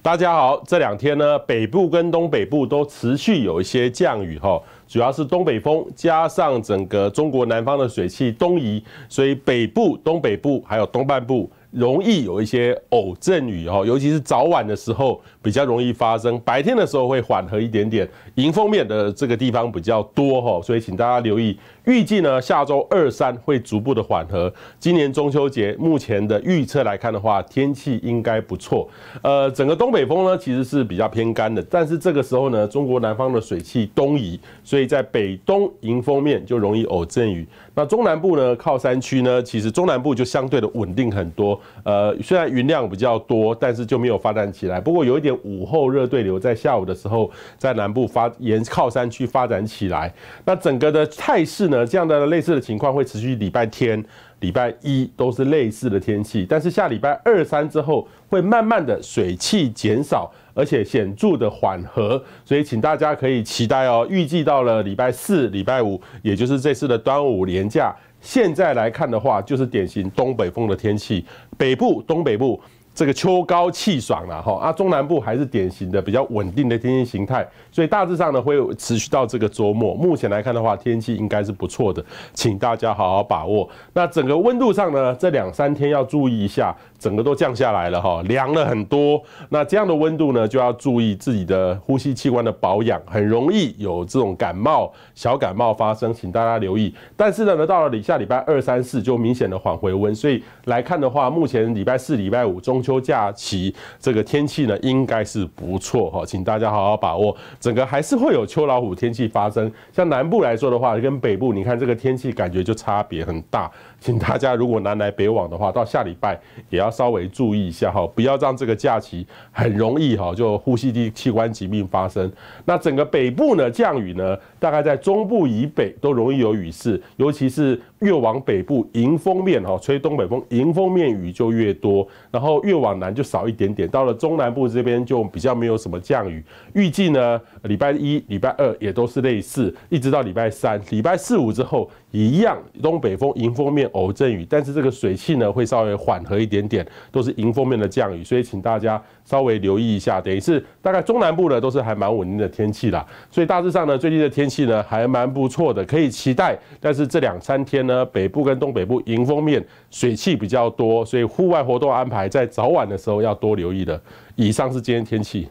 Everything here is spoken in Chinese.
大家好，这两天呢，北部跟东北部都持续有一些降雨哈。主要是东北风加上整个中国南方的水汽东移，所以北部、东北部还有东半部容易有一些偶阵雨哦，尤其是早晚的时候比较容易发生，白天的时候会缓和一点点。迎风面的这个地方比较多哈，所以请大家留意。预计呢下周二三会逐步的缓和。今年中秋节目前的预测来看的话，天气应该不错。呃，整个东北风呢其实是比较偏干的，但是这个时候呢，中国南方的水汽东移，所以。所以在北东迎风面就容易偶阵雨，那中南部呢靠山区呢，其实中南部就相对的稳定很多。呃，虽然云量比较多，但是就没有发展起来。不过有一点午后热对流，在下午的时候在南部发沿靠山区发展起来。那整个的态势呢，这样的类似的情况会持续礼拜天。礼拜一都是类似的天气，但是下礼拜二三之后会慢慢的水汽减少，而且显著的缓和，所以请大家可以期待哦。预计到了礼拜四、礼拜五，也就是这次的端午连假，现在来看的话，就是典型东北风的天气，北部、东北部。这个秋高气爽了哈，啊，中南部还是典型的比较稳定的天气形态，所以大致上呢会持续到这个周末。目前来看的话，天气应该是不错的，请大家好好把握。那整个温度上呢，这两三天要注意一下。整个都降下来了哈，凉了很多。那这样的温度呢，就要注意自己的呼吸器官的保养，很容易有这种感冒、小感冒发生，请大家留意。但是呢，呢到了下礼拜二、三、四就明显的缓回温，所以来看的话，目前礼拜四、礼拜五中秋假期这个天气呢应该是不错哈，请大家好好把握。整个还是会有秋老虎天气发生，像南部来说的话，跟北部你看这个天气感觉就差别很大，请大家如果南来北往的话，到下礼拜也要。稍微注意一下哈，不要让这个假期很容易哈就呼吸器器官疾病发生。那整个北部呢，降雨呢，大概在中部以北都容易有雨势，尤其是越往北部迎风面哈，吹东北风，迎风面雨就越多，然后越往南就少一点点。到了中南部这边就比较没有什么降雨。预计呢，礼拜一、礼拜二也都是类似，一直到礼拜三、礼拜四五之后一样，东北风迎风面偶阵雨，但是这个水汽呢会稍微缓和一点点。都是迎风面的降雨，所以请大家稍微留意一下。等于是大概中南部呢都是还蛮稳定的天气啦，所以大致上呢最近的天气呢还蛮不错的，可以期待。但是这两三天呢北部跟东北部迎风面水汽比较多，所以户外活动安排在早晚的时候要多留意的。以上是今天天气。